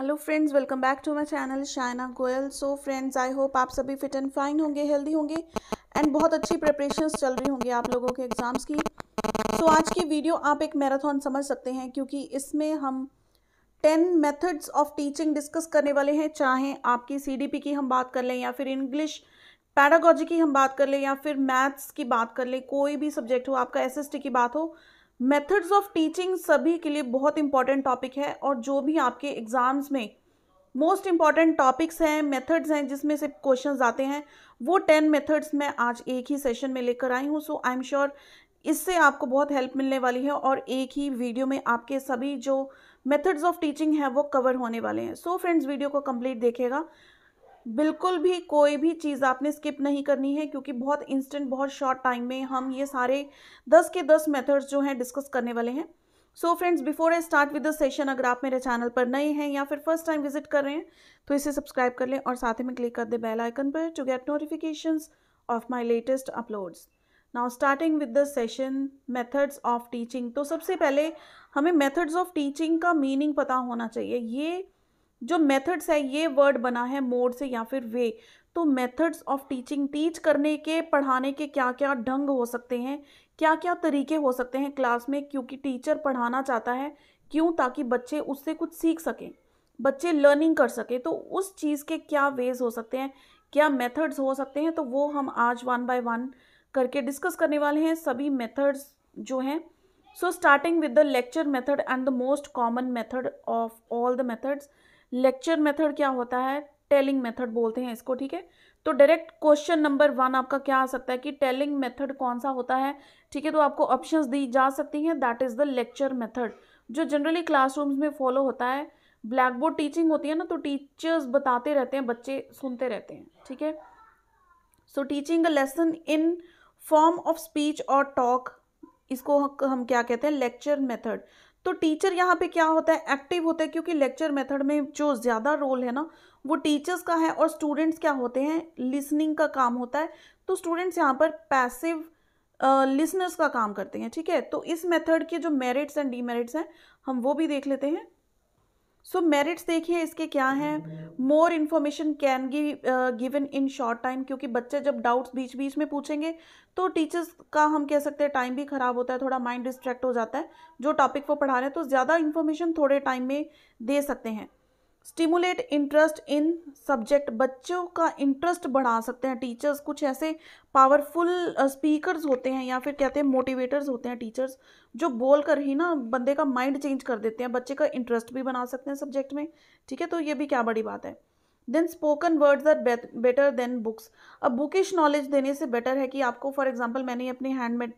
hello friends welcome back to my channel Shaina Goyal so friends I hope आप सभी fit and fine होंगे healthy होंगे and बहुत अच्छी प्रिपरेशंस चल रही होंगी आप लोगों के एग्ज़ाम्स की सो so, आज की वीडियो आप एक मैराथन समझ सकते हैं क्योंकि इसमें हम ten methods of teaching discuss करने वाले हैं चाहे आपकी सी की हम बात कर लें या फिर इंग्लिश पैडागोजी की हम बात कर लें या फिर मैथ्स की बात कर लें कोई भी सब्जेक्ट हो आपका एस की बात हो मेथड्स ऑफ टीचिंग सभी के लिए बहुत इंपॉर्टेंट टॉपिक है और जो भी आपके एग्ज़ाम्स में मोस्ट इंपॉर्टेंट टॉपिक्स हैं मेथड्स हैं जिसमें से क्वेश्चन आते हैं वो टेन मेथड्स मैं आज एक ही सेशन में लेकर आई हूँ सो आई एम श्योर इससे आपको बहुत हेल्प मिलने वाली है और एक ही वीडियो में आपके सभी जो मेथड्स ऑफ टीचिंग है वो कवर होने वाले हैं सो फ्रेंड्स वीडियो को कंप्लीट देखेगा बिल्कुल भी कोई भी चीज़ आपने स्किप नहीं करनी है क्योंकि बहुत इंस्टेंट बहुत शॉर्ट टाइम में हम ये सारे दस के दस मेथड्स जो हैं डिस्कस करने वाले हैं so friends before I start with the session अगर आप मेरे चैनल पर नए हैं या फिर फर्स्ट टाइम विजिट कर रहे हैं तो इसे सब्सक्राइब कर लें और साथ ही में क्लिक कर दें बेल आइकन पर to get notification of my latest uploads now starting with the session methods of teaching तो सबसे पहले हमें मेथड्स ऑफ टीचिंग का मीनिंग पता होना चाहिए ये जो मेथड्स है ये वर्ड बना है मोड से या फिर वे तो मेथड्स ऑफ टीचिंग टीच करने के पढ़ाने के क्या क्या ढंग हो सकते हैं क्या क्या तरीके हो सकते हैं क्लास में क्योंकि टीचर पढ़ाना चाहता है क्यों ताकि बच्चे उससे कुछ सीख सकें बच्चे लर्निंग कर सके तो उस चीज़ के क्या वेज हो सकते हैं क्या मेथड्स हो सकते हैं तो वो हम आज वन बाय वन करके डिस्कस करने वाले हैं सभी मेथड्स जो हैं so starting with the lecture method and the most common method of all the methods lecture method क्या होता है टेलिंग मेथड बोलते हैं इसको ठीक है तो डायरेक्ट क्वेश्चन नंबर वन आपका क्या आ सकता है कि टेलिंग मेथड कौन सा होता है ठीक है तो आपको ऑप्शंस दी जा सकती हैं that is the lecture method जो जनरली क्लासरूम्स में फॉलो होता है ब्लैक बोर्ड टीचिंग होती है ना तो टीचर्स बताते रहते हैं बच्चे सुनते रहते हैं ठीक है so teaching a lesson in form of speech और टॉक इसको हम क्या कहते हैं लेक्चर मेथड तो टीचर यहाँ पे क्या होता है एक्टिव होता है क्योंकि लेक्चर मेथड में जो ज़्यादा रोल है ना वो टीचर्स का है और स्टूडेंट्स क्या होते हैं लिसनिंग का काम होता है तो स्टूडेंट्स यहाँ पर पैसिव लिसनर्स का काम करते हैं ठीक है तो इस मेथड के जो मेरिट्स एंड डीमेरिट्स हैं हम वो भी देख लेते हैं सो मेरिट्स देखिए इसके क्या हैं more information can given in short time क्योंकि बच्चे जब डाउट्स बीच बीच में पूछेंगे तो टीचर्स का हम कह सकते हैं टाइम भी ख़राब होता है थोड़ा माइंड डिस्ट्रैक्ट हो जाता है जो टॉपिक वो पढ़ा रहे हैं तो ज़्यादा इन्फॉर्मेशन थोड़े टाइम में दे सकते हैं स्टिमुलेट इंटरेस्ट इन सब्जेक्ट बच्चों का इंटरेस्ट बढ़ा सकते हैं टीचर्स कुछ ऐसे पावरफुल स्पीकर्स होते हैं या फिर कहते हैं मोटिवेटर्स होते हैं टीचर्स जो बोल कर ही ना बंदे का माइंड चेंज कर देते हैं बच्चे का इंटरेस्ट भी बना सकते हैं सब्जेक्ट में ठीक है तो ये भी क्या बड़ी बात है then spoken words are better than books अब बुकिश नॉलेज देने से बेटर है कि आपको फॉर एग्जाम्पल मैंने अपने हैंडमेड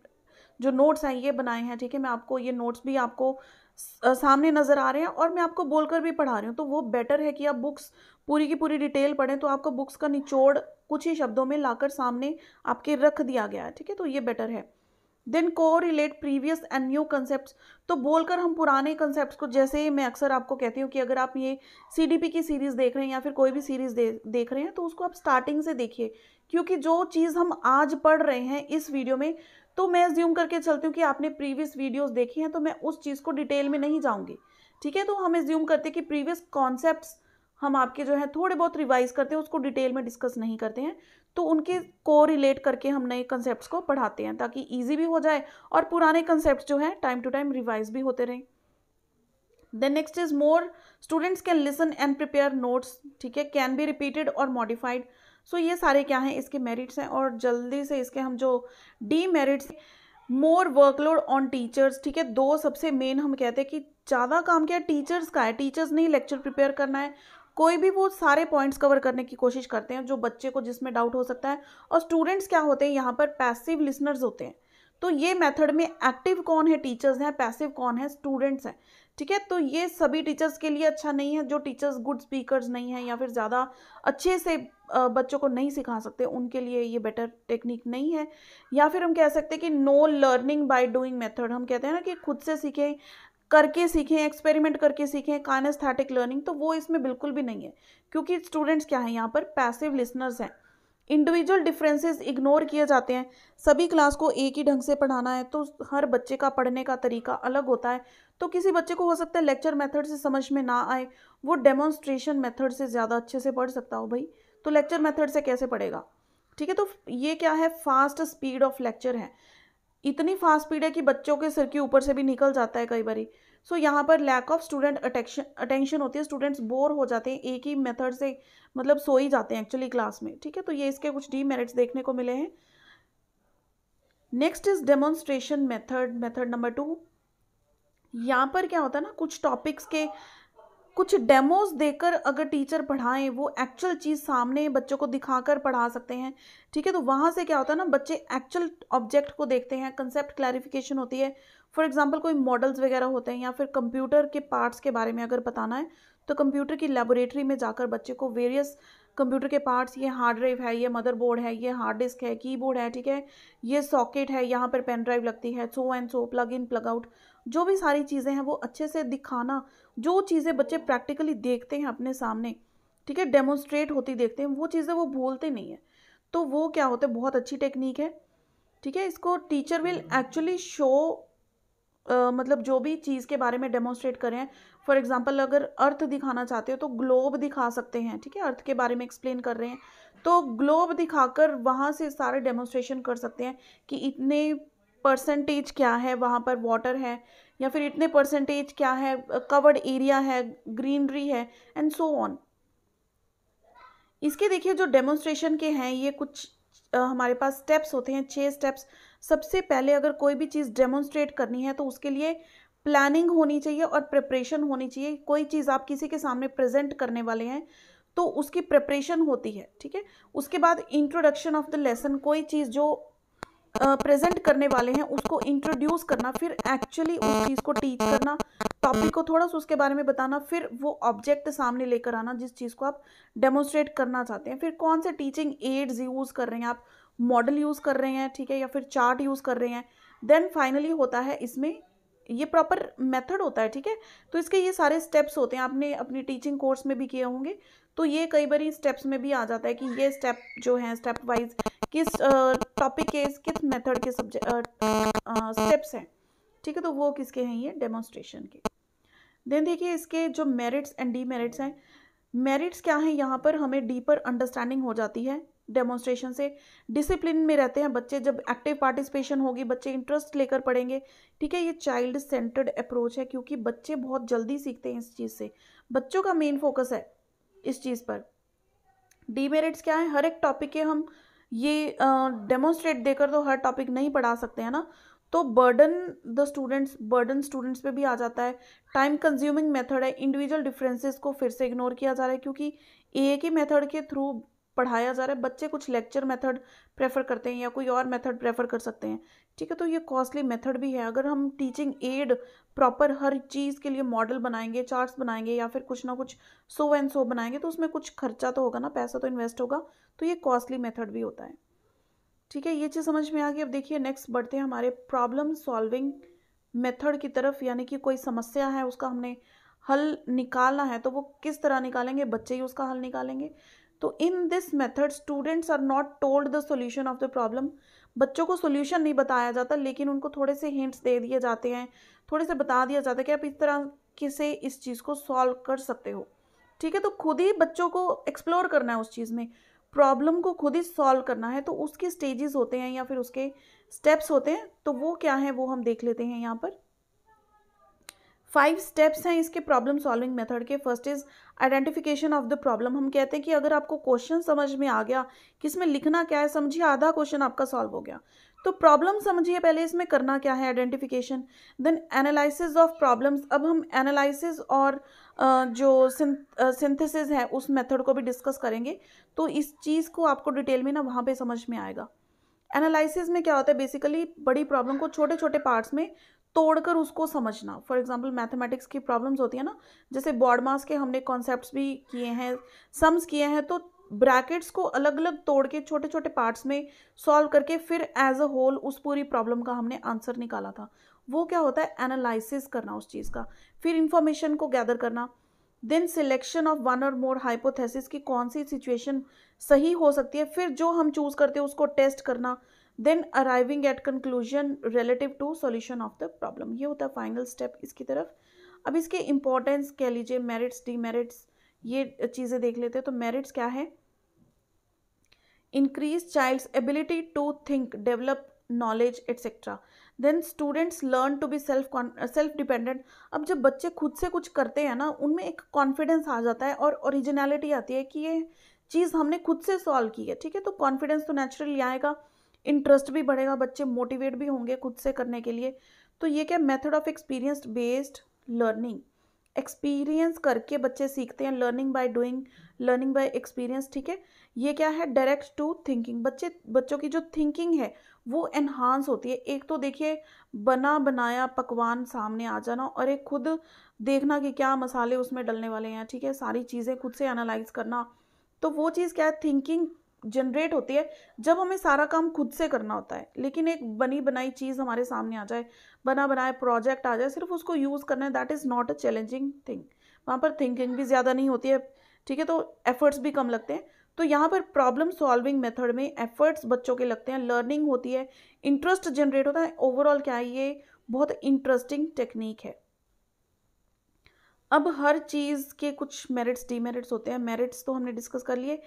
जो नोट्स हैं ये बनाए हैं ठीक है मैं आपको ये नोट्स भी आपको सामने नज़र आ रहे हैं और मैं आपको बोलकर भी पढ़ा रही हूँ तो वो बेटर है कि आप बुक्स पूरी की पूरी डिटेल पढ़ें तो आपको बुक्स का निचोड़ कुछ ही शब्दों में लाकर सामने आपके रख दिया गया है ठीक है तो ये बेटर है देन को relate previous and new concept तो बोलकर हम पुराने कंसेप्ट को जैसे मैं अक्सर आपको कहती हूँ कि अगर आप ये सी की सीरीज़ देख रहे हैं या फिर कोई भी सीरीज़ दे, देख रहे हैं तो उसको आप स्टार्टिंग से देखिए क्योंकि जो चीज़ हम आज पढ़ रहे हैं इस वीडियो में तो मैं ज्यूम करके चलती हूँ कि आपने प्रीवियस वीडियोस देखी हैं तो मैं उस चीज़ को डिटेल में नहीं जाऊँगी ठीक है तो हम ज्यूम करते हैं कि प्रीवियस कॉन्सेप्ट हम आपके जो है थोड़े बहुत रिवाइज करते हैं उसको डिटेल में डिस्कस नहीं करते हैं तो उनके को रिलेट करके हम नए कंसेप्ट को पढ़ाते हैं ताकि ईजी भी हो जाए और पुराने कंसेप्ट जो है टाइम टू टाइम रिवाइज भी होते रहें then next is more students can listen and prepare notes ठीक है कैन बी रिपीटेड और मॉडिफाइड सो ये सारे क्या हैं इसके मेरिट्स हैं और जल्दी से इसके हम जो demerits more workload on teachers ठीक है दो सबसे मेन हम कहते हैं कि ज़्यादा काम क्या टीचर्स का है टीचर्स ने लेक्चर प्रिपेयर करना है कोई भी वो सारे पॉइंट्स कवर करने की कोशिश करते हैं जो बच्चे को जिसमें डाउट हो सकता है और स्टूडेंट्स क्या होते हैं यहाँ पर पैसिव लिसनर्स होते हैं तो ये मेथड में एक्टिव कौन है टीचर्स हैं पैसिव कौन है स्टूडेंट्स हैं ठीक है तो ये सभी टीचर्स के लिए अच्छा नहीं है जो टीचर्स गुड स्पीकर्स नहीं हैं या फिर ज़्यादा अच्छे से बच्चों को नहीं सिखा सकते उनके लिए ये बेटर टेक्निक नहीं है या फिर हम कह सकते हैं कि no learning by doing method हम कहते हैं ना कि खुद से सीखें करके सीखें एक्सपेरिमेंट करके सीखें कानेस्थेटिक लर्निंग तो वो इसमें बिल्कुल भी नहीं है क्योंकि स्टूडेंट्स क्या हैं यहाँ पर पैसिव लिसनर्स हैं इंडिविजुअल डिफरेंसेस इग्नोर किए जाते हैं सभी क्लास को एक ही ढंग से पढ़ाना है तो हर बच्चे का पढ़ने का तरीका अलग होता है तो किसी बच्चे को हो सकता है लेक्चर मेथड से समझ में ना आए वो डेमोन्स्ट्रेशन मेथड से ज़्यादा अच्छे से पढ़ सकता हो भाई तो लेक्चर मेथड से कैसे पढ़ेगा ठीक है तो ये क्या है फास्ट स्पीड ऑफ लेक्चर है इतनी फास्ट स्पीड है कि बच्चों के सिर के ऊपर से भी निकल जाता है कई बार सो so, यहाँ पर lack of student attention attention होती है स्टूडेंट्स बोर हो जाते हैं एक ही मेथड से मतलब सो ही जाते हैं एक्चुअली क्लास में ठीक है तो ये इसके कुछ डी मेरिट्स देखने को मिले हैं next is demonstration method method number two यहाँ पर क्या होता है ना कुछ टॉपिक्स के कुछ डेमोज देकर अगर टीचर पढ़ाएं वो एक्चुअल चीज़ सामने बच्चों को दिखाकर पढ़ा सकते हैं ठीक है तो वहाँ से क्या होता है ना बच्चे एक्चुअल ऑब्जेक्ट को देखते हैं कंसेप्ट क्लैरिफिकेशन होती है फॉर एग्जांपल कोई मॉडल्स वगैरह होते हैं या फिर कंप्यूटर के पार्ट्स के बारे में अगर बताना है तो कंप्यूटर की लेबोरेटरी में जाकर बच्चे को वेरियस कंप्यूटर के पार्ट्स ये हार्ड ड्राइव है ये मदरबोर्ड है ये हार्ड डिस्क है कीबोर्ड है ठीक है ये सॉकेट है यहाँ पर पेन ड्राइव लगती है so and so plug in plug out जो भी सारी चीज़ें हैं वो अच्छे से दिखाना जो चीज़ें बच्चे प्रैक्टिकली देखते हैं अपने सामने ठीक है डेमोन्स्ट्रेट होती देखते हैं वो चीज़ें वो भूलते नहीं हैं तो वो क्या होते हैं बहुत अच्छी टेक्निक है ठीक है इसको टीचर विल एक्चुअली शो मतलब जो भी चीज़ के बारे में डेमोन्स्ट्रेट करें फॉर एग्जाम्पल अगर अर्थ दिखाना चाहते हो तो ग्लोब दिखा सकते हैं ठीक है अर्थ के बारे में एक्सप्लेन कर रहे हैं तो ग्लोब दिखाकर वहाँ से सारे डेमोन्स्ट्रेशन कर सकते हैं कि इतने परसेंटेज क्या है वहाँ पर वाटर है या फिर इतने परसेंटेज क्या है कवर्ड एरिया है ग्रीनरी है एंड सो ऑन इसके देखिए जो डेमोन्स्ट्रेशन के हैं ये कुछ आ, हमारे पास स्टेप्स होते हैं छः स्टेप्स सबसे पहले अगर कोई भी चीज़ डेमोन्स्ट्रेट करनी है तो उसके लिए प्लानिंग होनी चाहिए और प्रिपरेशन होनी चाहिए कोई चीज़ आप किसी के सामने प्रेजेंट करने वाले हैं तो उसकी प्रिपरेशन होती है ठीक है उसके बाद इंट्रोडक्शन ऑफ द लेसन कोई चीज़ जो प्रेजेंट uh, करने वाले हैं उसको इंट्रोड्यूस करना फिर एक्चुअली उस चीज़ को टीच करना टॉपिक को थोड़ा सा उसके बारे में बताना फिर वो ऑब्जेक्ट सामने लेकर आना जिस चीज़ को आप डेमोस्ट्रेट करना चाहते हैं फिर कौन से टीचिंग एड्स यूज़ कर रहे हैं आप मॉडल यूज़ कर रहे हैं ठीक है या फिर चार्ट यूज़ कर रहे हैं देन फाइनली होता है इसमें ये प्रॉपर मेथड होता है ठीक है तो इसके ये सारे स्टेप्स होते हैं आपने अपनी टीचिंग कोर्स में भी किए होंगे तो ये कई बार स्टेप्स में भी आ जाता है कि ये स्टेप जो है स्टेप वाइज किस टॉपिक के किस मेथड के सब्जेक्ट स्टेप्स हैं ठीक है तो वो किसके हैं ये डेमोन्स्ट्रेशन के देन देखिए इसके जो मेरिट्स एंड मेरिट्स हैं मेरिट्स क्या हैं यहाँ पर हमें डीपर अंडरस्टैंडिंग हो जाती है डेमोन्स्ट्रेशन से डिसिप्लिन में रहते हैं बच्चे जब एक्टिव पार्टिसिपेशन होगी बच्चे इंटरेस्ट लेकर पढ़ेंगे ठीक है ये चाइल्ड सेंटर्ड अप्रोच है क्योंकि बच्चे बहुत जल्दी सीखते हैं इस चीज़ से बच्चों का मेन फोकस है इस चीज़ पर डीमेरिट्स क्या है हर एक टॉपिक के हम ये डेमोन्स्ट्रेट uh, देकर तो हर टॉपिक नहीं पढ़ा सकते हैं ना तो burden the students burden students पे भी आ जाता है टाइम कंज्यूमिंग मेथड है इंडिविजुअल डिफरेंसेस को फिर से इग्नोर किया जा रहा है क्योंकि ए के मेथड के थ्रू पढ़ाया जा रहा है बच्चे कुछ लेक्चर मेथड प्रेफर करते हैं या कोई और मेथड प्रेफर कर सकते हैं ठीक है तो ये कॉस्टली मेथड भी है अगर हम टीचिंग एड प्रॉपर हर चीज़ के लिए मॉडल बनाएंगे चार्ट्स बनाएंगे या फिर कुछ ना कुछ सो एंड सो बनाएंगे तो उसमें कुछ खर्चा तो होगा ना पैसा तो इन्वेस्ट होगा तो ये कॉस्टली मेथड भी होता है ठीक है ये चीज़ समझ में आ गई अब देखिए नेक्स्ट बढ़ते हैं हमारे प्रॉब्लम सॉल्विंग मेथड की तरफ यानी कि कोई समस्या है उसका हमने हल निकालना है तो वो किस तरह निकालेंगे बच्चे ही उसका हल निकालेंगे तो in this method students are not told the solution of the problem बच्चों को सोल्यूशन नहीं बताया जाता लेकिन उनको थोड़े से हिंट्स दे दिए जाते हैं थोड़े से बता दिया जाता है कि आप इस तरह किसे इस चीज़ को सॉल्व कर सकते हो ठीक है तो खुद ही बच्चों को एक्सप्लोर करना है उस चीज़ में प्रॉब्लम को खुद ही सॉल्व करना है तो उसके स्टेजेस होते हैं या फिर उसके स्टेप्स होते हैं तो वो क्या है वो हम देख लेते हैं यहाँ पर फाइव स्टेप्स हैं इसके प्रॉब्लम सॉल्विंग मेथड के first is identification of the problem हम कहते हैं कि अगर आपको क्वेश्चन समझ में आ गया कि इसमें लिखना क्या है समझिए आधा क्वेश्चन आपका सॉल्व हो गया तो प्रॉब्लम समझिए पहले इसमें करना क्या है identification then analysis of problems अब हम एनालिसिस और जो सिंथेसिस है उस मेथड को भी डिस्कस करेंगे तो इस चीज़ को आपको डिटेल में ना वहाँ पे समझ में आएगा एनालिसिस में क्या होता है बेसिकली बड़ी प्रॉब्लम को छोटे छोटे पार्ट्स में तोड़कर उसको समझना फॉर एग्जाम्पल मैथमेटिक्स की प्रॉब्लम्स होती है ना जैसे बॉडमास के हमने कॉन्सेप्ट भी किए हैं सम्स किए हैं तो ब्रैकेट्स को अलग अलग तोड़ के छोटे छोटे पार्ट्स में सॉल्व करके फिर एज अ होल उस पूरी प्रॉब्लम का हमने आंसर निकाला था वो क्या होता है एनालिसिस करना उस चीज़ का फिर इंफॉर्मेशन को गैदर करना देन सिलेक्शन ऑफ वन और मोर हाइपोथेसिस की कौन सी सिचुएशन सही हो सकती है फिर जो हम चूज़ करते हैं उसको टेस्ट करना then arriving at conclusion relative to solution of the problem ये होता है फाइनल स्टेप इसकी तरफ अब इसके इम्पोर्टेंस कह लीजिए मेरिट्स डीमेरिट्स ये चीज़ें देख लेते हैं तो मेरिट्स क्या है increase child ability to think develop knowledge etcetera then students learn to be self self dependent अब जब बच्चे खुद से कुछ करते हैं ना उनमें एक कॉन्फिडेंस आ जाता है और ओरिजिनैलिटी आती है कि ये चीज़ हमने खुद से सॉल्व की है ठीक है तो कॉन्फिडेंस तो नेचुरली आएगा इंटरेस्ट भी बढ़ेगा बच्चे मोटिवेट भी होंगे खुद से करने के लिए तो ये क्या method of experience based learning experience करके बच्चे सीखते हैं learning by doing learning by experience ठीक है ये क्या है डायरेक्ट टू थिंकिंग बच्चे बच्चों की जो थिंकिंग है वो एनहांस होती है एक तो देखिए बना बनाया पकवान सामने आ जाना और एक खुद देखना कि क्या मसाले उसमें डलने वाले हैं ठीक है सारी चीज़ें खुद से एनालाइज करना तो वो चीज़ क्या है थिंकिंग जनरेट होती है जब हमें सारा काम खुद से करना होता है लेकिन एक बनी बनाई चीज़ हमारे सामने आ जाए बना बनाए प्रोजेक्ट आ जाए सिर्फ उसको यूज़ करना है that is not a challenging thing वहाँ पर थिंकिंग भी ज़्यादा नहीं होती है ठीक है तो एफर्ट्स भी कम लगते हैं तो यहाँ पर प्रॉब्लम सॉल्विंग मेथड में एफर्ट्स बच्चों के लगते हैं लर्निंग होती है इंटरेस्ट जनरेट होता है ओवरऑल क्या है ये बहुत इंटरेस्टिंग टेक्निक है अब हर चीज़ के कुछ मेरिट्स डीमेरिट्स होते हैं मेरिट्स तो हमने डिस्कस कर लिए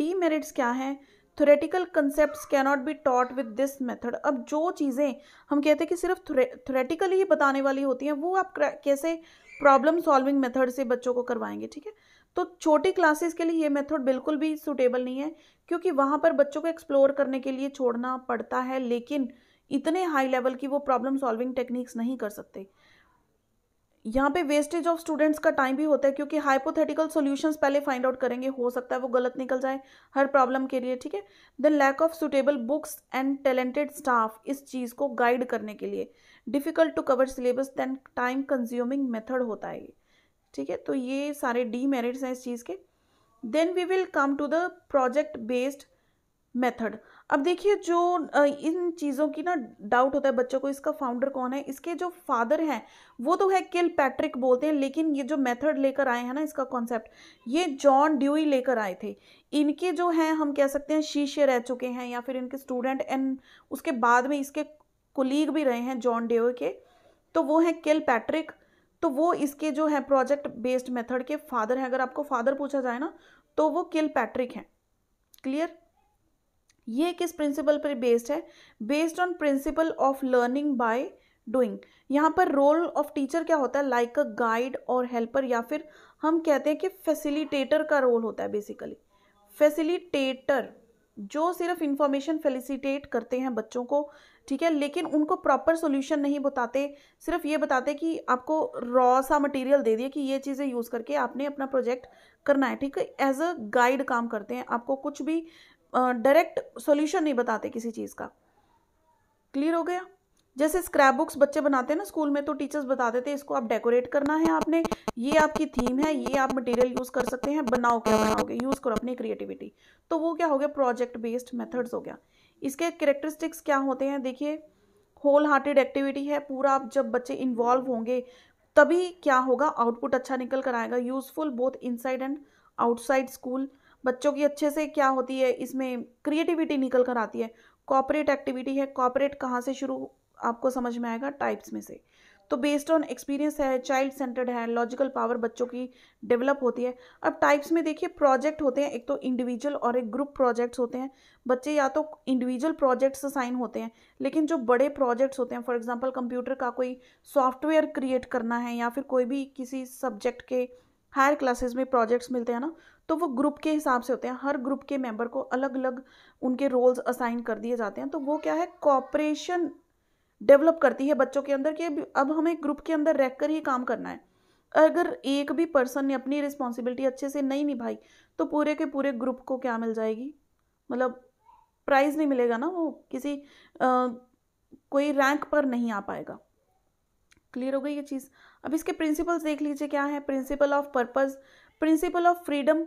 डीमेरिट्स क्या हैं theoretical concept cannot be taught with this method अब जो चीज़ें हम कहते हैं कि सिर्फ थोरेटिकली ही बताने वाली होती हैं वो आप कैसे प्रॉब्लम सॉल्विंग मेथड से बच्चों को करवाएंगे ठीक है तो छोटी क्लासेस के लिए ये मेथड बिल्कुल भी सूटेबल नहीं है क्योंकि वहाँ पर बच्चों को एक्सप्लोर करने के लिए छोड़ना पड़ता है लेकिन इतने हाई लेवल की वो प्रॉब्लम सॉल्विंग टेक्निक्स नहीं कर सकते यहाँ पे वेस्टेज ऑफ स्टूडेंट्स का टाइम भी होता है क्योंकि हाइपोथेटिकल सॉल्यूशंस पहले फाइंड आउट करेंगे हो सकता है वो गलत निकल जाए हर प्रॉब्लम के लिए ठीक है then lack of suitable books and talented staff इस चीज़ को गाइड करने के लिए difficult to cover syllabus than time consuming method होता है ठीक है तो ये सारे डी मेरिट्स हैं इस चीज़ के then we will come to the project based method अब देखिए जो इन चीज़ों की ना डाउट होता है बच्चों को इसका फाउंडर कौन है इसके जो फादर हैं वो तो है किल पैट्रिक बोलते हैं लेकिन ये जो मेथड लेकर आए हैं ना इसका कॉन्सेप्ट ये जॉन ड्यूई लेकर आए थे इनके जो हैं हम कह सकते हैं शीशे रह चुके हैं या फिर इनके स्टूडेंट एंड उसके बाद में इसके कुलीग भी रहे हैं जॉन ड्यूई के तो वो हैं किल पैट्रिक तो वो इसके जो है प्रोजेक्ट बेस्ड मेथड के फादर हैं अगर आपको फादर पूछा जाए ना तो वो किल पैट्रिक हैं क्लियर ये किस प्रिंसिपल पर बेस्ड है based on principle of learning by doing यहाँ पर रोल ऑफ टीचर क्या होता है लाइक अ गाइड और हेल्पर या फिर हम कहते हैं कि फैसिलिटेटर का रोल होता है बेसिकली फैसिलिटेटर जो सिर्फ इन्फॉर्मेशन फेलिसिटेट करते हैं बच्चों को ठीक है लेकिन उनको प्रॉपर सोल्यूशन नहीं बताते सिर्फ ये बताते कि आपको रॉ सा मटेरियल दे दिए कि ये चीज़ें यूज़ करके आपने अपना प्रोजेक्ट करना है ठीक है एज अ गाइड काम करते हैं आपको कुछ भी डायरेक्ट सॉल्यूशन नहीं बताते किसी चीज़ का क्लियर हो गया जैसे स्क्रैप बुक्स बच्चे बनाते हैं ना स्कूल में तो टीचर्स बताते थे इसको आप डेकोरेट करना है आपने ये आपकी थीम है ये आप मटेरियल यूज़ कर सकते हैं बनाओ क्या बनाओगे यूज़ करो अपनी क्रिएटिविटी तो वो क्या हो गया प्रोजेक्ट बेस्ड मेथड्स हो गया इसके करेक्टरिस्टिक्स क्या होते हैं देखिए होल हार्टेड एक्टिविटी है पूरा आप जब बच्चे इन्वॉल्व होंगे तभी क्या होगा आउटपुट अच्छा निकल कर आएगा useful both inside and outside school बच्चों की अच्छे से क्या होती है इसमें क्रिएटिविटी निकल कर आती है कॉपरेट एक्टिविटी है कॉपरेट कहाँ से शुरू आपको समझ में आएगा टाइप्स में से तो बेस्ड ऑन एक्सपीरियंस है चाइल्ड सेंटर्ड है लॉजिकल पावर बच्चों की डेवलप होती है अब टाइप्स में देखिए प्रोजेक्ट होते हैं एक तो इंडिविजुअल और एक ग्रुप प्रोजेक्ट्स होते हैं बच्चे या तो इंडिविजुअल प्रोजेक्ट्स साइन होते हैं लेकिन जो बड़े प्रोजेक्ट्स होते हैं फॉर एग्जांपल कंप्यूटर का कोई सॉफ्टवेयर क्रिएट करना है या फिर कोई भी किसी सब्जेक्ट के हायर क्लासेस में प्रोजेक्ट्स मिलते हैं ना तो वो ग्रुप के हिसाब से होते हैं हर ग्रुप के मेंबर को अलग अलग उनके रोल्स असाइन कर दिए जाते हैं तो वो क्या है कॉपरेशन डेवलप करती है बच्चों के अंदर कि अब हमें ग्रुप के अंदर रह ही काम करना है अगर एक भी पर्सन ने अपनी रिस्पॉन्सिबिलिटी अच्छे से नहीं निभाई तो पूरे के पूरे ग्रुप को क्या मिल जाएगी मतलब प्राइज़ नहीं मिलेगा ना वो किसी आ, कोई रैंक पर नहीं आ पाएगा क्लियर हो गई ये चीज़ अब इसके प्रिंसिपल्स देख लीजिए क्या है principle of purpose principle of freedom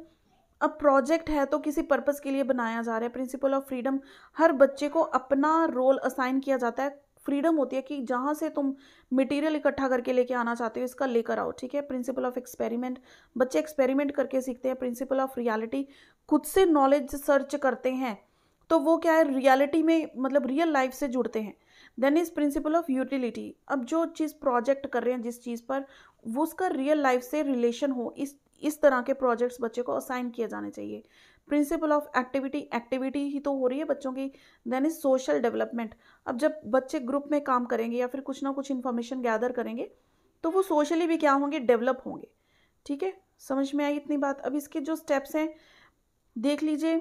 अब प्रोजेक्ट है तो किसी पर्पस के लिए बनाया जा रहा है प्रिंसिपल ऑफ फ्रीडम हर बच्चे को अपना रोल असाइन किया जाता है फ्रीडम होती है कि जहाँ से तुम मटेरियल इकट्ठा करके लेके आना चाहते हो इसका लेकर आओ ठीक है प्रिंसिपल ऑफ एक्सपेरिमेंट बच्चे एक्सपेरिमेंट करके सीखते हैं प्रिंसिपल ऑफ रियलिटी खुद से नॉलेज सर्च करते हैं तो वो क्या है रियलिटी में मतलब रियल लाइफ से जुड़ते हैं then is principle of utility अब जो चीज़ प्रोजेक्ट कर रहे हैं जिस चीज़ पर वो उसका रियल लाइफ से रिलेशन हो इस इस तरह के प्रोजेक्ट्स बच्चे को असाइन किए जाने चाहिए प्रिंसिपल ऑफ एक्टिविटी एक्टिविटी ही तो हो रही है बच्चों की देन इज सोशल डेवलपमेंट अब जब बच्चे ग्रुप में काम करेंगे या फिर कुछ ना कुछ इन्फॉर्मेशन गैदर करेंगे तो वो सोशली भी क्या होंगे डेवलप होंगे ठीक है समझ में आई इतनी बात अब इसके जो स्टेप्स हैं देख लीजिए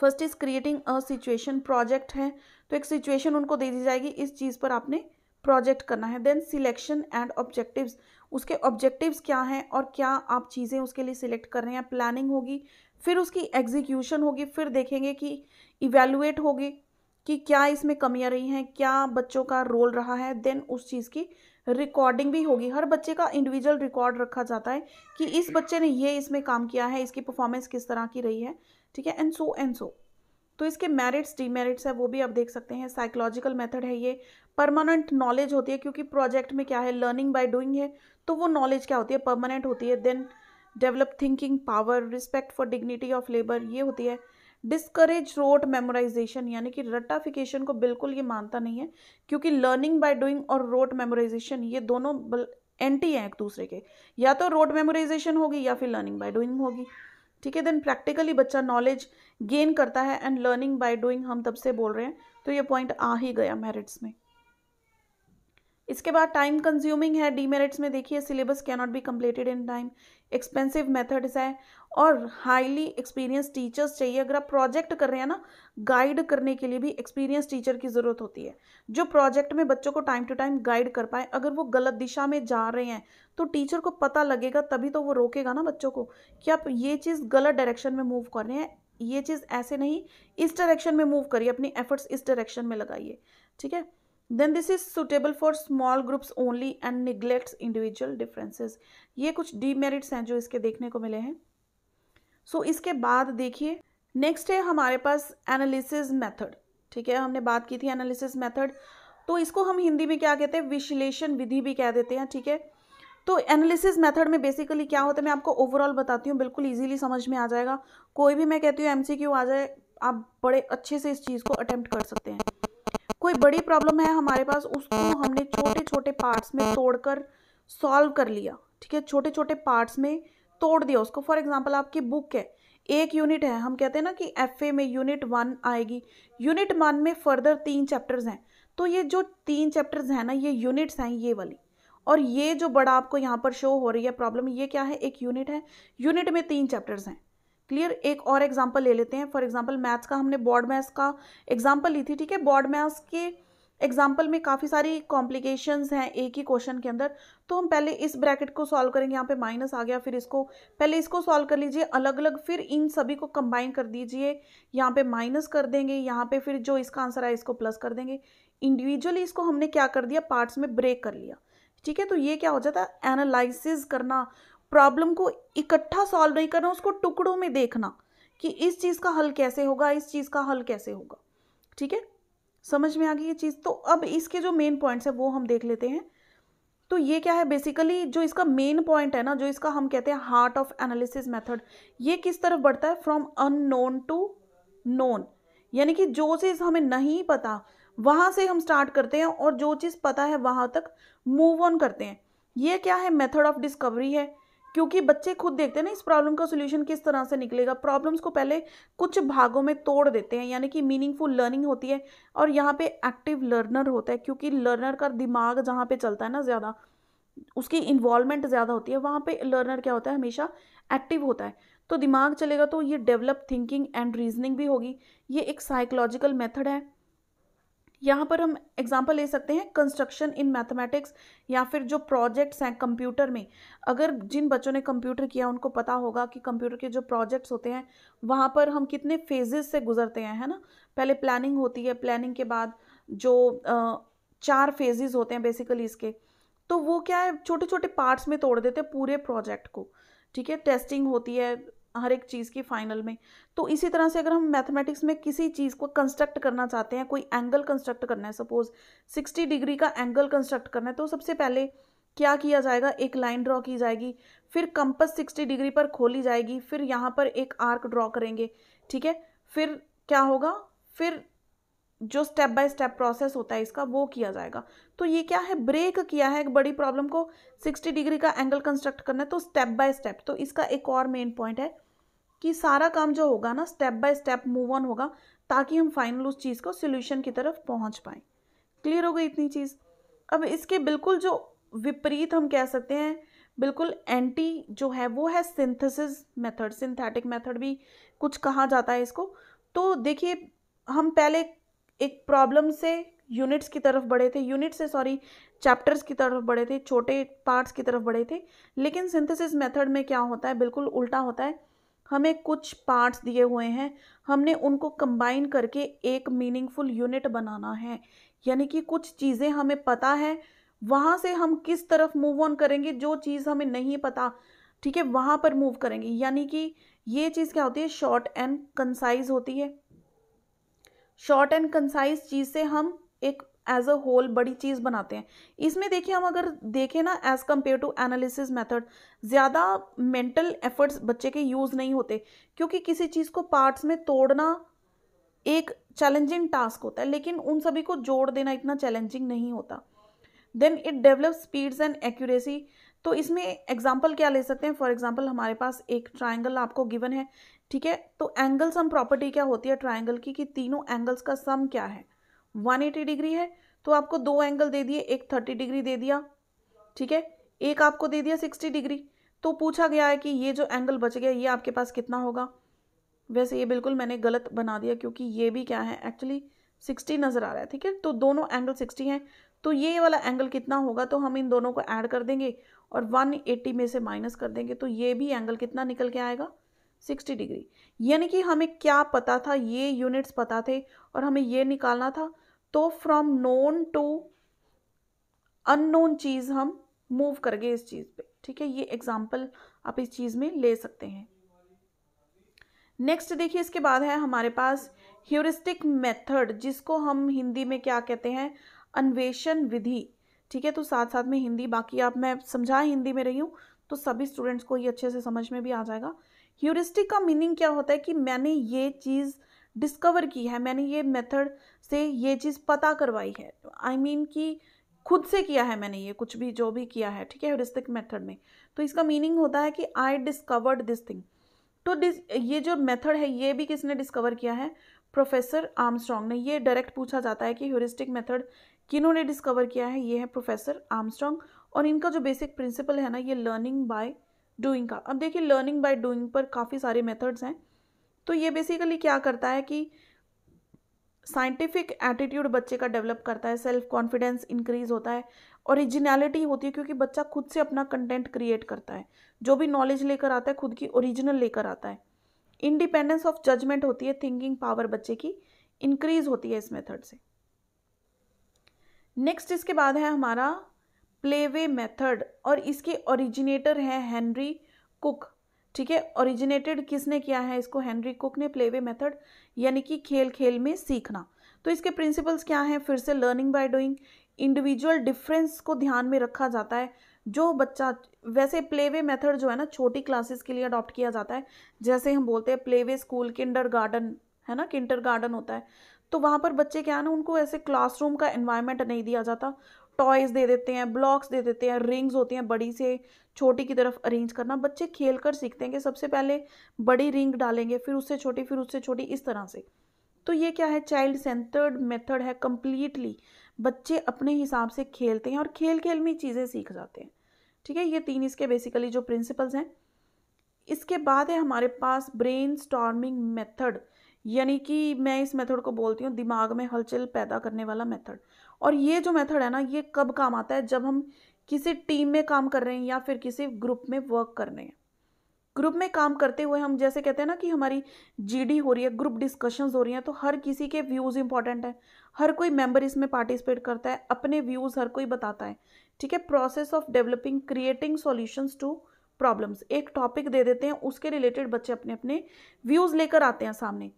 first is creating a situation project है तो एक सिचुएशन उनको दे दी जाएगी इस चीज़ पर आपने प्रोजेक्ट करना है देन सिलेक्शन एंड ऑब्जेक्टिव्स उसके ऑब्जेक्टिव्स क्या हैं और क्या आप चीज़ें उसके लिए सिलेक्ट कर रहे हैं प्लानिंग होगी फिर उसकी एग्जीक्यूशन होगी फिर देखेंगे कि इवेलुएट होगी कि क्या इसमें कमियाँ रही हैं क्या बच्चों का रोल रहा है देन उस चीज़ की रिकॉर्डिंग भी होगी हर बच्चे का इंडिविजुअल रिकॉर्ड रखा जाता है कि इस बच्चे ने ये इसमें काम किया है इसकी परफॉर्मेंस किस तरह की रही है ठीक है एंड सो एंड सो तो इसके मेरिट्स डीमेरिट्स है वो भी आप देख सकते हैं साइकोलॉजिकल मेथड है ये परमानेंट नॉलेज होती है क्योंकि प्रोजेक्ट में क्या है लर्निंग बाय डूइंग है तो वो नॉलेज क्या होती है परमानेंट होती है then develop thinking power respect for dignity of labour ये होती है डिस्करेज रोट मेमोराइजेशन यानी कि रट्टाफिकेशन को बिल्कुल ये मानता नहीं है क्योंकि लर्निंग बाय डूइंग और रोट मेमोराइजेशन ये दोनों एंटी हैं एक दूसरे के या तो रोट मेमोराइजेशन होगी या फिर लर्निंग बाय डूइंग होगी ठीक है देन प्रैक्टिकली बच्चा नॉलेज गेन करता है एंड लर्निंग बाय डूइंग हम तब से बोल रहे हैं तो ये पॉइंट आ ही गया मेरिट्स में इसके बाद टाइम कंज्यूमिंग है डीमेरिट्स में देखिए syllabus can not be completed in time expensive methods है और हाईली एक्सपीरियंस टीचर्स चाहिए अगर आप प्रोजेक्ट कर रहे हैं ना गाइड करने के लिए भी एक्सपीरियंस टीचर की ज़रूरत होती है जो प्रोजेक्ट में बच्चों को टाइम टू टाइम गाइड कर पाए अगर वो गलत दिशा में जा रहे हैं तो टीचर को पता लगेगा तभी तो वो रोकेगा ना बच्चों को कि आप ये चीज़ गलत डायरेक्शन में मूव कर रहे हैं ये चीज़ ऐसे नहीं इस डायरेक्शन में मूव करिए अपनी एफर्ट्स इस डायरेक्शन में लगाइए ठीक है then this is suitable for small groups only and neglects individual differences ये कुछ डीमेरिट्स हैं जो इसके देखने को मिले हैं सो so, इसके बाद देखिए नेक्स्ट है हमारे पास एनालिसिस मेथड ठीक है हमने बात की थी एनालिसिस मेथड तो इसको हम हिंदी में क्या कहते हैं विश्लेषण विधि भी कह देते हैं ठीक है तो एनालिसिस मेथड में बेसिकली क्या होता है मैं आपको ओवरऑल बताती हूँ बिल्कुल इजीली समझ में आ जाएगा कोई भी मैं कहती हूँ एमसीक्यू आ जाए आप बड़े अच्छे से इस चीज़ को अटैम्प्ट कर सकते हैं कोई बड़ी प्रॉब्लम है हमारे पास उसको हमने छोटे छोटे पार्ट्स में तोड़कर सॉल्व कर लिया ठीक है छोटे छोटे पार्ट्स में तोड़ दिया उसको फॉर एग्जाम्पल आपकी बुक है एक यूनिट है हम कहते हैं ना कि एफ में यूनिट वन आएगी यूनिट वन में फर्दर तीन चैप्टर्स हैं तो ये जो तीन चैप्टर्स हैं ना ये यूनिट्स हैं ये वाली और ये जो बड़ा आपको यहाँ पर शो हो रही है प्रॉब्लम ये क्या है एक यूनिट है यूनिट में तीन चैप्टर्स हैं क्लियर एक और एग्जाम्पल ले लेते हैं फॉर एग्जाम्पल मैथ्स का हमने बॉर्ड मैथ्स का एग्जाम्पल ली थी ठीक है बॉर्ड मैथ्स के एग्जाम्पल में काफ़ी सारी कॉम्प्लिकेशंस हैं एक ही क्वेश्चन के अंदर तो हम पहले इस ब्रैकेट को सॉल्व करेंगे यहाँ पे माइनस आ गया फिर इसको पहले इसको सॉल्व कर लीजिए अलग अलग फिर इन सभी को कंबाइन कर दीजिए यहाँ पे माइनस कर देंगे यहाँ पे फिर जो इसका आंसर आया इसको प्लस कर देंगे इंडिविजुअली इसको हमने क्या कर दिया पार्ट्स में ब्रेक कर लिया ठीक है तो ये क्या हो जाता है एनालिस करना प्रॉब्लम को इकट्ठा सॉल्व नहीं करना उसको टुकड़ों में देखना कि इस चीज़ का हल कैसे होगा इस चीज़ का हल कैसे होगा ठीक है समझ में आ गई ये चीज़ तो अब इसके जो मेन पॉइंट्स हैं वो हम देख लेते हैं तो ये क्या है बेसिकली जो इसका मेन पॉइंट है ना जो इसका हम कहते हैं हार्ट ऑफ एनालिसिस मेथड ये किस तरफ बढ़ता है फ्रॉम अननोन टू नोन यानी कि जो चीज़ हमें नहीं पता वहाँ से हम स्टार्ट करते हैं और जो चीज़ पता है वहाँ तक मूव ऑन करते हैं ये क्या है मेथड ऑफ डिस्कवरी है क्योंकि बच्चे खुद देखते हैं ना इस प्रॉब्लम का सोल्यूशन किस तरह से निकलेगा प्रॉब्लम्स को पहले कुछ भागों में तोड़ देते हैं यानी कि मीनिंगफुल लर्निंग होती है और यहाँ पे एक्टिव लर्नर होता है क्योंकि लर्नर का दिमाग जहाँ पे चलता है ना ज़्यादा उसकी इन्वॉल्वमेंट ज़्यादा होती है वहाँ पे लर्नर क्या होता है हमेशा एक्टिव होता है तो दिमाग चलेगा तो ये डेवलप थिंकिंग एंड रीजनिंग भी होगी ये एक साइकोलॉजिकल मेथड है यहाँ पर हम एग्जाम्पल ले सकते हैं कंस्ट्रक्शन इन मैथमेटिक्स या फिर जो प्रोजेक्ट्स हैं कंप्यूटर में अगर जिन बच्चों ने कंप्यूटर किया उनको पता होगा कि कंप्यूटर के जो प्रोजेक्ट्स होते हैं वहाँ पर हम कितने फेजेस से गुजरते हैं है ना पहले प्लानिंग होती है प्लानिंग के बाद जो चार फेजेस होते हैं बेसिकली इसके तो वो क्या है छोटे छोटे पार्ट्स में तोड़ देते हैं पूरे प्रोजेक्ट को ठीक है टेस्टिंग होती है हर एक चीज़ की फाइनल में तो इसी तरह से अगर हम मैथमेटिक्स में किसी चीज़ को कंस्ट्रक्ट करना चाहते हैं कोई एंगल कंस्ट्रक्ट करना है सपोज सिक्सटी डिग्री का एंगल कंस्ट्रक्ट करना है तो सबसे पहले क्या किया जाएगा एक लाइन ड्रॉ की जाएगी फिर कंपस सिक्सटी डिग्री पर खोली जाएगी फिर यहाँ पर एक आर्क ड्रॉ करेंगे ठीक है फिर क्या होगा फिर जो स्टेप बाय स्टेप प्रोसेस होता है इसका वो किया जाएगा तो ये क्या है ब्रेक किया है एक बड़ी प्रॉब्लम को 60 डिग्री का एंगल कंस्ट्रक्ट करना है तो स्टेप बाय स्टेप तो इसका एक और मेन पॉइंट है कि सारा काम जो होगा ना step by step move on होगा ताकि हम फाइनल उस चीज़ को सोल्यूशन की तरफ पहुंच पाए क्लियर हो गई इतनी चीज़ अब इसके बिल्कुल जो विपरीत हम कह सकते हैं बिल्कुल एंटी जो है वो है सिंथेसिस मेथड सिंथेटिक मेथड भी कुछ कहा जाता है इसको तो देखिए हम पहले एक प्रॉब्लम से यूनिट्स की तरफ बढ़े थे यूनिट से सॉरी चैप्टर्स की तरफ बढ़े थे छोटे पार्ट्स की तरफ बढ़े थे लेकिन सिंथेसिस मेथड में क्या होता है बिल्कुल उल्टा होता है हमें कुछ पार्ट्स दिए हुए हैं हमने उनको कंबाइन करके एक मीनिंगफुल यूनिट बनाना है यानी कि कुछ चीज़ें हमें पता है वहाँ से हम किस तरफ मूव ऑन करेंगे जो चीज़ हमें नहीं पता ठीक है वहाँ पर मूव करेंगे यानी कि ये चीज़ क्या होती है शॉर्ट एंड कंसाइज होती है शॉर्ट एंड कंसाइज चीज़ से हम एक एज अ होल बड़ी चीज़ बनाते हैं इसमें देखिए हम अगर देखें ना as compare to analysis method ज़्यादा मेंटल एफर्ट्स बच्चे के यूज़ नहीं होते क्योंकि किसी चीज़ को पार्ट्स में तोड़ना एक चैलेंजिंग टास्क होता है लेकिन उन सभी को जोड़ देना इतना चैलेंजिंग नहीं होता then it develop speeds and accuracy तो इसमें एग्जाम्पल क्या ले सकते हैं फॉर एग्जाम्पल हमारे पास एक ट्राइंगल आपको गिवन है ठीक है तो एंगल सम प्रॉपर्टी क्या होती है ट्राइंगल की कि तीनों एंगल्स का सम क्या है 180 डिग्री है तो आपको दो एंगल दे दिए एक 30 डिग्री दे दिया ठीक है एक आपको दे दिया 60 डिग्री तो पूछा गया है कि ये जो एंगल बच गया ये आपके पास कितना होगा वैसे ये बिल्कुल मैंने गलत बना दिया क्योंकि ये भी क्या है एक्चुअली सिक्सटी नज़र आ रहा है ठीक है तो दोनों एंगल सिक्सटी हैं तो ये वाला एंगल कितना होगा तो हम इन दोनों को ऐड कर देंगे और वन एट्टी में से माइनस कर देंगे तो ये भी एंगल कितना निकल के आएगा सिक्सटी डिग्री यानी कि हमें क्या पता था ये यूनिट्स पता थे और हमें ये निकालना था तो फ्रॉम नोन टू अननोन चीज़ हम मूव कर गए इस चीज़ पे ठीक है ये एग्जाम्पल आप इस चीज़ में ले सकते हैं नेक्स्ट देखिए इसके बाद है हमारे पास ह्यूरिस्टिक मेथड जिसको हम हिंदी में क्या कहते हैं अन्वेषण विधि ठीक है तो साथ साथ में हिंदी बाकी आप मैं समझा हिंदी में रही हूँ तो सभी स्टूडेंट्स को ये अच्छे से समझ में भी आ जाएगा ह्यूरिस्टिक का मीनिंग क्या होता है कि मैंने ये चीज़ डिस्कवर की है मैंने ये मेथड से ये चीज़ पता करवाई है आई I मीन mean कि खुद से किया है मैंने ये कुछ भी जो भी किया है ठीक है हेरिस्टिक मेथड में तो इसका मीनिंग होता है कि आई डिस्कवर्ड दिस थिंग तो डिस ये जो मेथड है ये भी किसने डिस्कवर किया है प्रोफेसर आर्मस्ट्रॉन्ग ने ये डायरेक्ट पूछा जाता है कि ह्यूरिस्टिक मेथड किन्होंने डिस्कवर किया है ये है प्रोफेसर आर्मस्ट्रांग और इनका जो बेसिक प्रिंसिपल है ना ये लर्निंग बाय डूइंग का अब देखिए लर्निंग बाय डूइंग पर काफ़ी सारे मेथड्स हैं तो ये बेसिकली क्या करता है कि साइंटिफिक एटीट्यूड बच्चे का डेवलप करता है सेल्फ कॉन्फिडेंस इंक्रीज होता है ओरिजिनलिटी होती है क्योंकि बच्चा खुद से अपना कंटेंट क्रिएट करता है जो भी नॉलेज लेकर आता है खुद की ओरिजिनल लेकर आता है इंडिपेंडेंस ऑफ जजमेंट होती है थिंकिंग पावर बच्चे की इंक्रीज होती है इस मेथड से नेक्स्ट इसके बाद है हमारा प्लेवे मेथड और इसके ओरिजिनेटर हैं हेनरी कुक ठीक है ओरिजिनेटेड किसने किया है इसको हेनरी कुक ने प्लेवे मेथड यानी कि खेल खेल में सीखना तो इसके प्रिंसिपल्स क्या हैं फिर से learning by doing individual difference को ध्यान में रखा जाता है जो बच्चा वैसे प्लेवे मेथड जो है ना छोटी क्लासेस के लिए अडॉप्ट किया जाता है जैसे हम बोलते हैं प्लेवे स्कूल किंडर गार्डन है ना किंडर गार्डन होता है तो वहाँ पर बच्चे क्या है ना उनको ऐसे क्लासरूम का एनवायरनमेंट नहीं दिया जाता टॉयज़ दे देते हैं ब्लॉक्स दे देते हैं रिंग्स होती हैं बड़ी से छोटी की तरफ अरेंज करना बच्चे खेल कर सीखते हैं कि सबसे पहले बड़ी रिंग डालेंगे फिर उससे छोटी फिर उससे छोटी इस तरह से तो ये क्या है चाइल्ड सेंटर्ड मेथड है कम्प्लीटली बच्चे अपने हिसाब से खेलते हैं और खेल खेल में चीज़ें सीख जाते हैं ठीक है ये तीन इसके बेसिकली जो प्रिंसिपल्स हैं इसके बाद है हमारे पास ब्रेन स्टॉर्मिंग मेथड यानी कि मैं इस मेथड को बोलती हूँ दिमाग में हलचल पैदा करने वाला मेथड और ये जो मेथड है ना ये कब काम आता है जब हम किसी टीम में काम कर रहे हैं या फिर किसी ग्रुप में वर्क कर रहे हैं ग्रुप में काम करते हुए हम जैसे कहते हैं ना कि हमारी जीडी हो रही है ग्रुप डिस्कशंस हो रही हैं तो हर किसी के व्यूज़ इंपॉर्टेंट हैं हर कोई मेंबर इसमें पार्टिसिपेट करता है अपने व्यूज़ हर कोई बताता है ठीक है process of developing creating solutions to problems एक टॉपिक दे देते हैं उसके रिलेटेड बच्चे अपने अपने व्यूज़ लेकर आते हैं सामने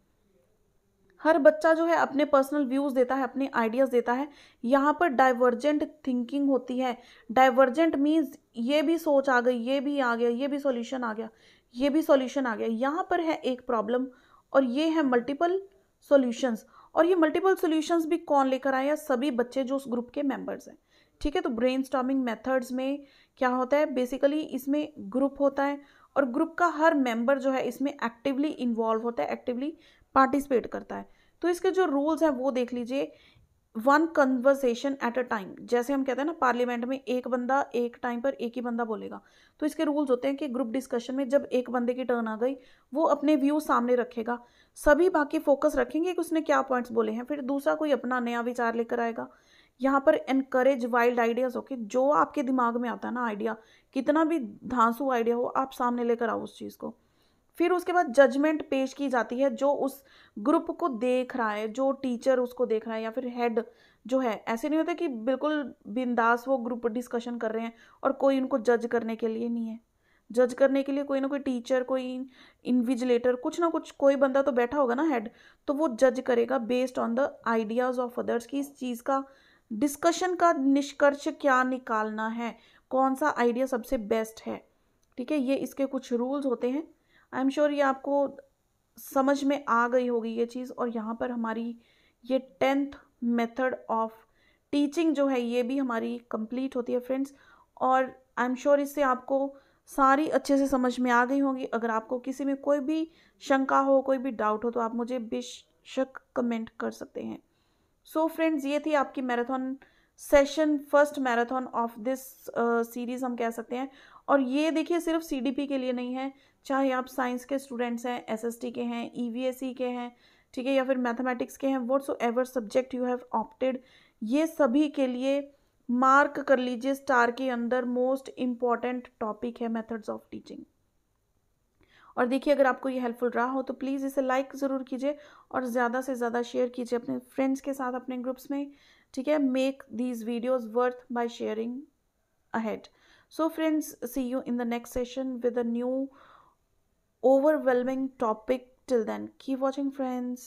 हर बच्चा जो है अपने पर्सनल व्यूज़ देता है अपने आइडियाज़ देता है यहाँ पर डाइवर्जेंट थिंकिंग होती है डाइवर्जेंट मीन्स ये भी सोच आ गई ये भी आ गया ये भी सॉल्यूशन आ गया ये भी सॉल्यूशन आ गया यहाँ पर है एक प्रॉब्लम और ये है मल्टीपल सॉल्यूशंस और ये मल्टीपल सॉल्यूशंस भी कौन लेकर आया सभी बच्चे जो उस ग्रुप के मेंबर्स हैं ठीक है तो ब्रेन स्टॉमिंग मेथड्स में क्या होता है बेसिकली इसमें ग्रुप होता है और ग्रुप का हर मेंबर जो है इसमें एक्टिवली इन्वॉल्व होता है एक्टिवली पार्टिसिपेट करता है तो इसके जो रूल्स हैं वो देख लीजिए one conversation at a time जैसे हम कहते हैं ना पार्लियामेंट में एक बंदा एक टाइम पर एक ही बंदा बोलेगा तो इसके रूल्स होते हैं कि ग्रुप डिस्कशन में जब एक बंदे की टर्न आ गई वो अपने व्यू सामने रखेगा सभी बाकी फोकस रखेंगे कि उसने क्या पॉइंट्स बोले हैं फिर दूसरा कोई अपना नया विचार लेकर आएगा यहाँ पर इनकरेज वाइल्ड आइडियाज़ ओके जो आपके दिमाग में आता है ना आइडिया कितना भी धांसू आइडिया हो आप सामने लेकर आओ उस चीज़ को फिर उसके बाद जजमेंट पेश की जाती है जो उस ग्रुप को देख रहा है जो टीचर उसको देख रहा है या फिर हेड जो है ऐसे नहीं होता कि बिल्कुल बिंदास वो ग्रुप डिस्कशन कर रहे हैं और कोई उनको जज करने के लिए नहीं है जज करने के लिए कोई ना कोई टीचर कोई इन्विजिलेटर कुछ ना कुछ कोई बंदा तो बैठा होगा ना हेड तो वो जज करेगा based on the ideas of others कि इस चीज़ का डिस्कशन का निष्कर्ष क्या निकालना है कौन सा आइडिया सबसे बेस्ट है ठीक है ये इसके कुछ रूल्स होते हैं आई एम श्योर ये आपको समझ में आ गई होगी ये चीज़ और यहाँ पर हमारी ये टेंथ मेथड ऑफ टीचिंग जो है ये भी हमारी कंप्लीट होती है फ्रेंड्स और आई एम श्योर इससे आपको सारी अच्छे से समझ में आ गई होगी अगर आपको किसी में कोई भी शंका हो कोई भी डाउट हो तो आप मुझे बेशक कमेंट कर सकते हैं सो so फ्रेंड्स ये थी आपकी marathon session first marathon of this series हम कह सकते हैं और ये देखिए सिर्फ सीडीपी के लिए नहीं है चाहे आप साइंस के स्टूडेंट्स हैं एसएसटी के हैं ईवीएसई e e के हैं ठीक है या फिर मैथमेटिक्स के हैं whatsoever subject you have opted ये सभी के लिए मार्क कर लीजिए स्टार के अंदर मोस्ट इम्पॉर्टेंट टॉपिक है मेथड्स ऑफ टीचिंग और देखिए अगर आपको ये हेल्पफुल रहा हो तो प्लीज़ इसे लाइक ज़रूर कीजिए और ज़्यादा से ज़्यादा शेयर कीजिए अपने फ्रेंड्स के साथ अपने ग्रुप्स में ठीक है make these videos worth by sharing ahead so friends see you in the next session with a new overwhelming topic till then keep watching friends